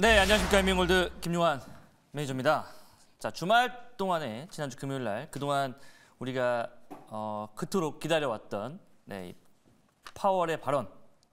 네, 안녕하십니까. 해밍골드 김용환 매니저입니다. 자, 주말 동안에 지난주 금요일 날 그동안 우리가 어, 그토록 기다려왔던 네, 파월의 발언,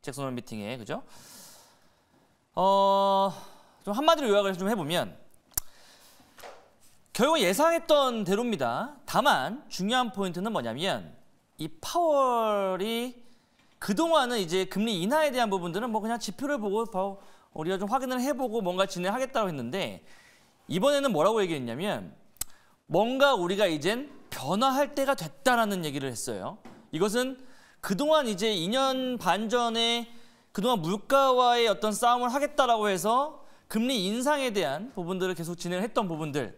잭슨홀 미팅에 그죠? 어, 좀 한마디로 요약을 좀 해보면 결국 예상했던 대로입니다. 다만 중요한 포인트는 뭐냐면 이 파월이 그동안은 이제 금리 인하에 대한 부분들은 뭐 그냥 지표를 보고 어, 우리가 좀 확인을 해보고 뭔가 진행하겠다고 했는데 이번에는 뭐라고 얘기했냐면 뭔가 우리가 이젠 변화할 때가 됐다라는 얘기를 했어요. 이것은 그동안 이제 2년 반 전에 그동안 물가와의 어떤 싸움을 하겠다라고 해서 금리 인상에 대한 부분들을 계속 진행했던 부분들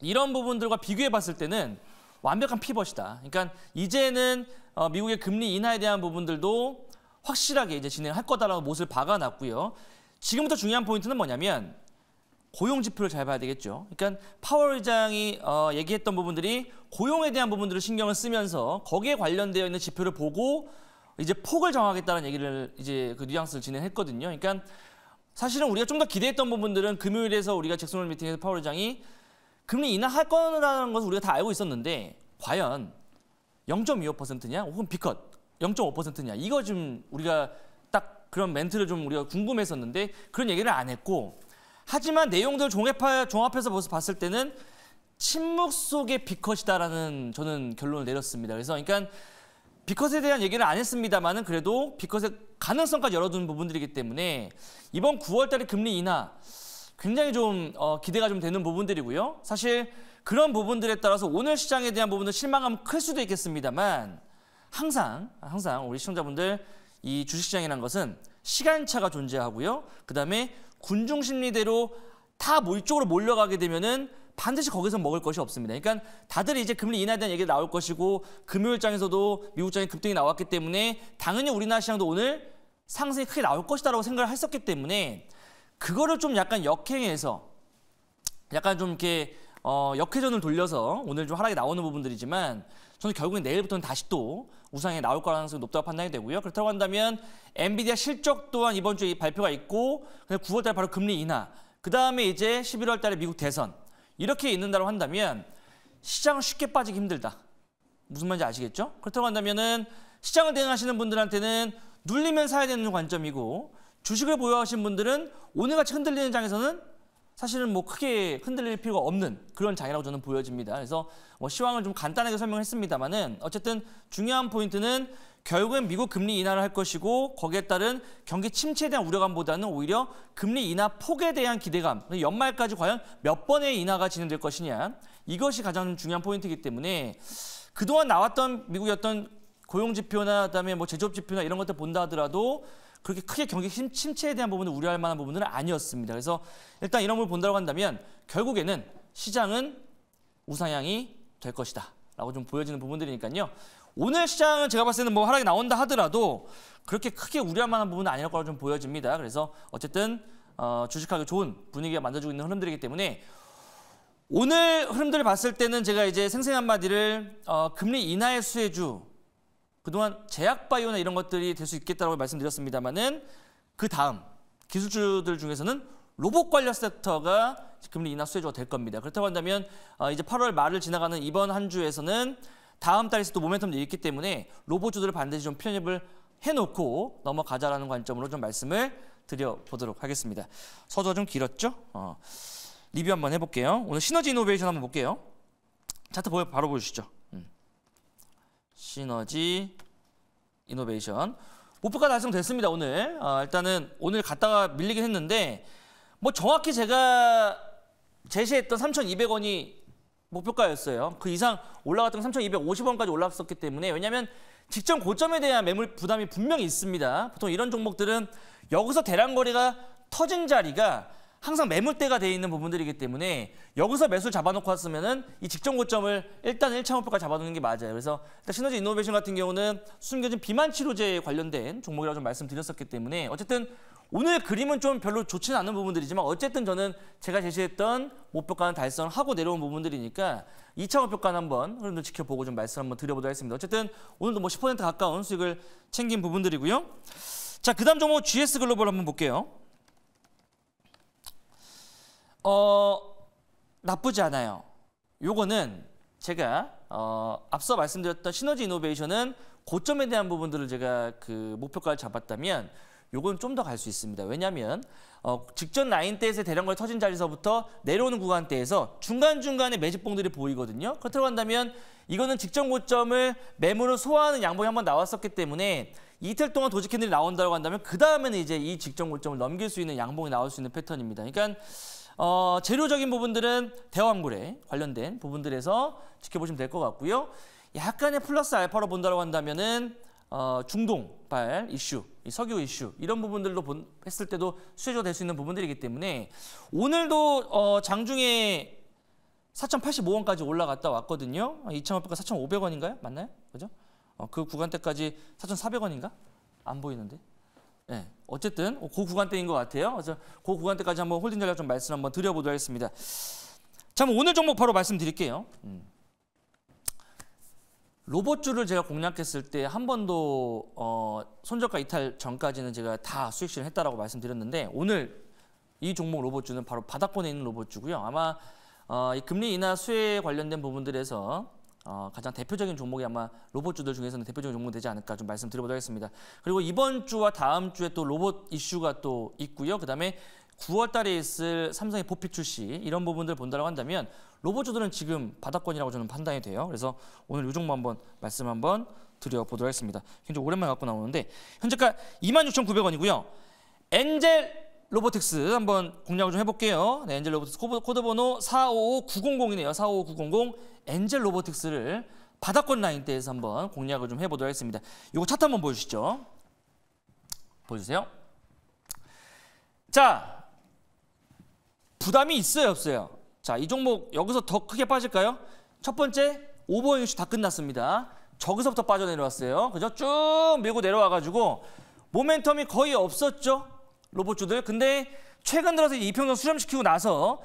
이런 부분들과 비교해 봤을 때는 완벽한 피벗이다. 그러니까 이제는 어, 미국의 금리 인하에 대한 부분들도 확실하게 이제 진행할 거다라고 못을 박아놨고요. 지금부터 중요한 포인트는 뭐냐면 고용 지표를 잘 봐야 되겠죠. 그러니까 파월 의장이 어, 얘기했던 부분들이 고용에 대한 부분들을 신경을 쓰면서 거기에 관련되어 있는 지표를 보고 이제 폭을 정하겠다는 얘기를 이제 그 뉘앙스를 진행했거든요. 그러니까 사실은 우리가 좀 더 기대했던 부분들은 금요일에서 우리가 잭슨홀 미팅에서 파월 의장이 금리 인하할 거라는 것을 우리가 다 알고 있었는데 과연 0.25%냐 혹은 비컷 0.5%냐 이거 좀 우리가 딱 그런 멘트를 좀 우리가 궁금했었는데 그런 얘기를 안 했고 하지만 내용들 종합 종합해서 봤을 때는 침묵 속의 비컷이다라는 저는 결론을 내렸습니다. 그래서 그러니까 비컷에 대한 얘기를 안 했습니다만은 그래도 비컷의 가능성까지 열어둔 부분들이기 때문에 이번 9월달에 금리 인하 굉장히 좀 어, 기대가 좀 되는 부분들이고요. 사실 그런 부분들에 따라서 오늘 시장에 대한 부분은 실망감 클 수도 있겠습니다만 항상 항상 우리 시청자분들 이주식시장이란 것은 시간차가 존재하고요. 그다음에 군중 심리대로 다뭐 이쪽으로 몰려가게 되면은 반드시 거기서 먹을 것이 없습니다. 그러니까 다들 이제 금리 인하에 대한 얘기가 나올 것이고 금요일장에서도 미국장이 급등이 나왔기 때문에 당연히 우리나라 시장도 오늘 상승이 크게 나올 것이다라고 생각을 했었기 때문에 그거를 좀 약간 역행해서 약간 좀 이렇게 어, 역회전을 돌려서 오늘 좀 하락이 나오는 부분들이지만 저는 결국엔 내일부터는 다시 또 우상에 나올 가능성이 높다고 판단이 되고요. 그렇다고 한다면 엔비디아 실적 또한 이번 주에 발표가 있고 9월 달 바로 금리 인하, 그다음에 이제 11월 달에 미국 대선 이렇게 있는다고 한다면 시장은 쉽게 빠지기 힘들다. 무슨 말인지 아시겠죠? 그렇다고 한다면 시장을 대응하시는 분들한테는 눌리면 사야 되는 관점이고 주식을 보유하신 분들은 오늘같이 흔들리는 장에서는 사실은 뭐 크게 흔들릴 필요가 없는 그런 장이라고 저는 보여집니다. 그래서 뭐 시황을 좀 간단하게 설명했습니다만은 어쨌든 중요한 포인트는 결국엔 미국 금리 인하를 할 것이고 거기에 따른 경기 침체에 대한 우려감보다는 오히려 금리 인하 폭에 대한 기대감, 연말까지 과연 몇 번의 인하가 진행될 것이냐 이것이 가장 중요한 포인트이기 때문에 그동안 나왔던 미국의 어떤 고용 지표나 그다음에 뭐 제조업 지표나 이런 것들 본다 하더라도 그렇게 크게 경기 침체에 대한 부분을 우려할 만한 부분들은 아니었습니다. 그래서 일단 이런 걸 본다고 한다면 결국에는 시장은 우상향이 될 것이다. 라고 좀 보여지는 부분들이니까요. 오늘 시장은 제가 봤을 때는 뭐 하락이 나온다 하더라도 그렇게 크게 우려할 만한 부분은 아닐 거라고 좀 보여집니다. 그래서 어쨌든 어, 주식하기 좋은 분위기가 만들어지고 있는 흐름들이기 때문에 오늘 흐름들을 봤을 때는 제가 이제 생생한 마디를 어, 금리 인하의 수혜주 그동안 제약 바이오나 이런 것들이 될 수있겠다고 말씀드렸습니다만은 그 다음 기술주들 중에서는 로봇 관련 섹터가 금리 인하 수혜주가 될 겁니다. 그렇다고 한다면 어, 이제 8월 말을 지나가는 이번 한 주에서는 다음 달에서 도 모멘텀도 있기 때문에 로봇주들을 반드시 좀 편입을 해놓고 넘어가자라는 관점으로 좀 말씀을 드려보도록 하겠습니다. 서두가 좀 길었죠? 어. 리뷰 한번 해볼게요. 오늘 시너지 이노베이션 한번 볼게요. 차트 보여 바로 보시죠 시너지 이노베이션 목표가 달성됐습니다 오늘 아, 일단은 오늘 갔다가 밀리긴 했는데 뭐 정확히 제가 제시했던 3,200원이 목표가였어요 그 이상 올라갔던 3,250원까지 올라갔었기 때문에 왜냐하면 직전 고점에 대한 매물 부담이 분명히 있습니다 보통 이런 종목들은 여기서 대량거래가 터진 자리가 항상 매물대가 되어 있는 부분들이기 때문에 여기서 매수를 잡아놓고 왔으면은 이 직전 고점을 일단 1차 목표가 잡아놓는게 맞아요. 그래서 일단 시너지 이노베이션 같은 경우는 숨겨진 비만 치료제에 관련된 종목이라고 좀 말씀드렸었기 때문에 어쨌든 오늘 그림은 좀 별로 좋지는 않은 부분들이지만 어쨌든 저는 제가 제시했던 목표가는 달성하고 내려온 부분들이니까 2차 목표가는 한번 흐름도 지켜보고 좀 말씀 한번 드려보도록 하겠습니다. 어쨌든 오늘도 뭐 10% 가까운 수익을 챙긴 부분들이고요. 자, 그 다음 종목 GS 글로벌 한번 볼게요. 어, 나쁘지 않아요. 요거는 제가 어, 앞서 말씀드렸던 시너지 이노베이션은 고점에 대한 부분들을 제가 그 목표가를 잡았다면 요건 좀 더 갈 수 있습니다. 왜냐하면 어, 직전 라인대에서 대량거래 터진 자리에서부터 내려오는 구간대에서 중간중간에 매집봉들이 보이거든요. 그렇다고 한다면 이거는 직전 고점을 매물을 소화하는 양봉이 한번 나왔었기 때문에 이틀 동안 도지캔들이 나온다고 한다면 그 다음에는 이제 이 직전 고점을 넘길 수 있는 양봉이 나올 수 있는 패턴입니다. 그러니까 어, 재료적인 부분들은 대왕굴에 관련된 부분들에서 지켜보시면 될 것 같고요. 약간의 플러스 알파로 본다고 한다면은 어, 중동발 이슈, 석유 이슈 이런 부분들로 본, 했을 때도 수혜가 될 수 있는 부분들이기 때문에 오늘도 어, 장중에 4,085원까지 올라갔다 왔거든요. 2,000원부터 아, 4,500원인가요? 맞나요? 그죠? 어, 그구간때까지 4,400원인가? 안 보이는데. 네, 어쨌든 그 구간대인 것 같아요. 그래서 그 구간대까지 한번 홀딩 전략 좀 말씀 한번 드려보도록 하겠습니다. 자, 오늘 종목 바로 말씀드릴게요. 음. 로봇줄을 제가 공략했을 때 한 번도 어, 손절가 이탈 전까지는 제가 다 수익 실현 했다라고 말씀드렸는데 오늘 이 종목 로봇줄은 바로 바닥권에 있는 로봇줄고요. 아마 어, 이 금리 인하 수혜에 관련된 부분들에서 어, 가장 대표적인 종목이 아마 로봇주들 중에서는 대표적인 종목 되지 않을까 좀 말씀드려보도록 하겠습니다. 그리고 이번 주와 다음 주에 또 로봇 이슈가 또 있고요. 그다음에 9월 달에 있을 삼성의 보피 출시 이런 부분들 본다고 한다면 로봇주들은 지금 바닥권이라고 저는 판단이 돼요. 그래서 오늘 요 종목 한번 말씀 한번 드려보도록 하겠습니다. 굉장히 오랜만에 갖고 나오는데 현재가 26,900원이고요. 엔젤 로보틱스 한번 공략을 좀 해볼게요. 네, 엔젤 로보틱스 코드 번호 455900이네요. 455900 엔젤 로보틱스를 바닥권 라인대에서 한번 공략을 좀 해보도록 하겠습니다. 이거 차트 한번 보여주시죠. 보여주세요. 자, 부담이 있어요, 없어요? 자, 이 종목 여기서 더 크게 빠질까요? 첫 번째, 오버행 슈다 끝났습니다. 저기서부터 빠져내려왔어요. 그죠? 쭉 밀고 내려와가지고 모멘텀이 거의 없었죠? 로봇주들. 근데 최근 들어서 이평선 수렴시키고 나서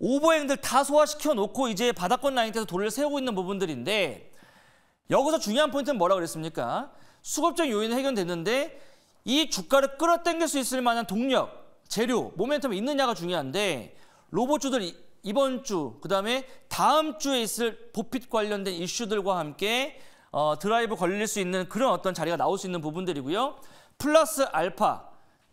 오버행들 다 소화시켜 놓고 이제 바닥권 라인에서 돌을 세우고 있는 부분들인데 여기서 중요한 포인트는 뭐라고 그랬습니까? 수급적 요인은 해결됐는데 이 주가를 끌어당길 수 있을 만한 동력, 재료, 모멘텀이 있느냐가 중요한데 로봇주들 이번 주, 그다음에 다음 주에 있을 보핏 관련된 이슈들과 함께 어, 드라이브 걸릴 수 있는 그런 어떤 자리가 나올 수 있는 부분들이고요. 플러스 알파,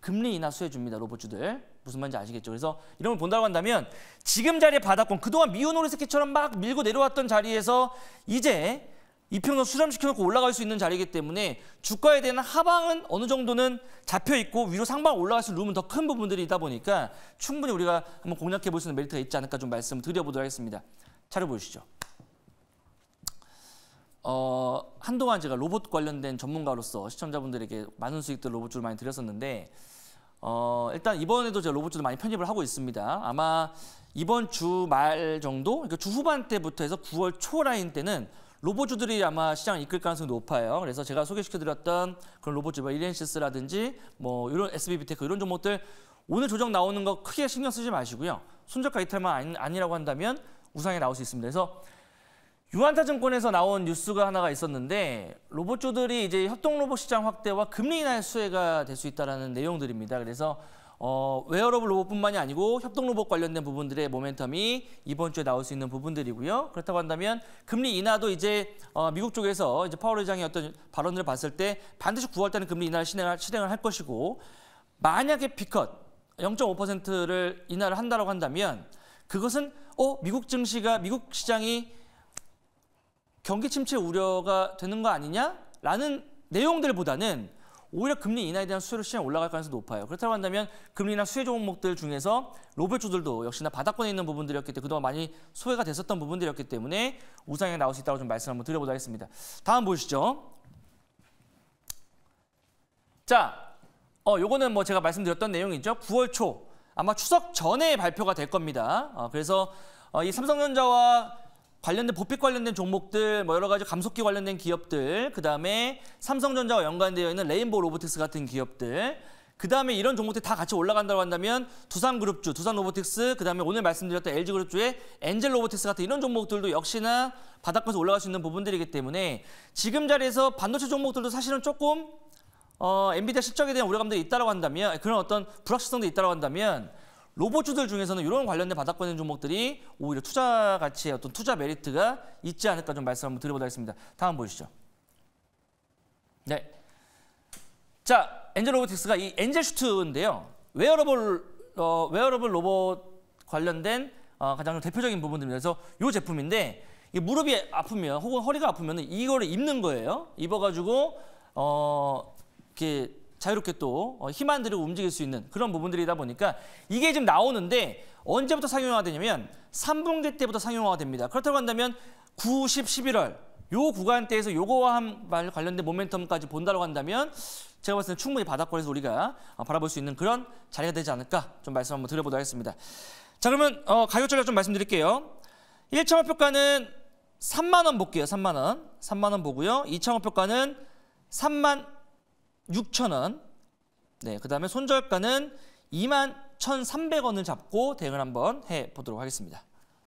금리 인하 수혜줍니다 로봇주들 무슨 말인지 아시겠죠? 그래서 이런 걸 본다고 한다면 지금 자리에 바닥권 그동안 미운 오리새끼처럼 막 밀고 내려왔던 자리에서 이제 이평선 수렴시켜놓고 올라갈 수 있는 자리이기 때문에 주가에 대한 하방은 어느 정도는 잡혀있고 위로 상방 올라갈수 있는 룸은 더 큰 부분들이다 보니까 충분히 우리가 한번 공략해 볼 수 있는 메리트가 있지 않을까 좀 말씀을 드려보도록 하겠습니다. 차를 보시죠. 어, 한동안 제가 로봇 관련된 전문가로서 시청자분들에게 많은 수익들 로봇주를 많이 드렸었는데 어, 일단 이번에도 제가 로봇즈도 많이 편입을 하고 있습니다. 아마 이번 주 말 정도, 그러니까 주 후반 때부터 해서 9월 초 라인 때는 로봇주들이 아마 시장을 이끌 가능성이 높아요. 그래서 제가 소개시켜드렸던 그런 로봇주, 뭐 이렌시스라든지 뭐 이런 SBB테크 이런 종목들 오늘 조정 나오는 거 크게 신경 쓰지 마시고요. 손절가 이탈만 아니, 라고 한다면 우상에 나올 수 있습니다. 그래서 유한타증권에서 나온 뉴스가 하나가 있었는데 로봇조들이 이제 협동 로봇 시장 확대와 금리 인하의 수혜가 될 수있다는 내용들입니다. 그래서 어, 웨어러블 로봇뿐만이 아니고 협동 로봇 관련된 부분들의 모멘텀이 이번 주에 나올 수 있는 부분들이고요. 그렇다고 한다면 금리 인하도 이제 어, 미국 쪽에서 이제 파월 의장의 어떤 발언을 봤을 때 반드시 9월 달에 금리 인하를 실행할, 실행을 할 것이고 만약에 비컷 0.5%를 인하를 한다고 한다면 그것은 어, 미국 증시가 미국 시장이 경기 침체 우려가 되는 거 아니냐라는 내용들보다는 오히려 금리 인하에 대한 수요를 시장 올라갈 가능성이 높아요. 그렇다고 한다면 금리나 수혜 종목들 중에서 로벨주들도 역시나 바닥권에 있는 부분들이었기 때문에 그동안 많이 소외가 됐었던 부분들이었기 때문에 우상향 나올 수 있다고 좀 말씀 한번 드려보도록 하겠습니다. 다음 보시죠. 자, 어, 요거는 뭐 제가 말씀드렸던 내용이죠. 9월 초 아마 추석 전에 발표가 될 겁니다. 어, 그래서 어, 이 삼성전자와 관련된 보핏 관련된 종목들, 뭐 여러 가지 감속기 관련된 기업들, 그다음에 삼성전자와 연관되어 있는 레인보우 로보틱스 같은 기업들, 그다음에 이런 종목들이 다 같이 올라간다고 한다면 두산그룹주, 두산로보틱스, 그다음에 오늘 말씀드렸던 LG그룹주의 엔젤로보틱스 같은 이런 종목들도 역시나 바닥권에서 올라갈 수 있는 부분들이기 때문에 지금 자리에서 반도체 종목들도 사실은 조금 어, 엔비디아 실적에 대한 우려감도 있다고 한다면 그런 어떤 불확실성도 있다고 한다면 로봇주들 중에서는 이런 관련된 바닥권인 종목들이 오히려 투자 가치의 어떤 투자 메리트가 있지 않을까 좀 말씀 한번 드려보도록 하겠습니다. 다음 보시죠. 네. 자, 엔젤 로보틱스가 이 엔젤 슈트인데요. 웨어러블, 어, 웨어러블 로봇 관련된 어, 가장 대표적인 부분들입니다. 그래서 이 제품인데 이 무릎이 아프면 혹은 허리가 아프면 이거를 입는 거예요. 입어가지고 어, 이렇게 자유롭게 또희망들을 어, 움직일 수 있는 그런 부분들이다 보니까 이게 지금 나오는데 언제부터 상용화가 되냐면 3분기 때부터 상용화가 됩니다. 그렇다고 한다면 9, 10, 11월 요 구간대에서 요거와 말 관련된 모멘텀까지 본다고 한다면 제가 봤을 때 충분히 바닥권에서 우리가 어, 바라볼 수 있는 그런 자리가 되지 않을까 좀 말씀 한번 드려보도록 하겠습니다. 자 그러면 어, 가격 전략 좀 말씀드릴게요. 1차업 표가는 3만 원 볼게요. 3만 원. 3만 원 보고요. 2차업 표가는 3만 6천 원. 네, 그다음에 손절가는 2 1,300원을 잡고 대응을 한번 해 보도록 하겠습니다.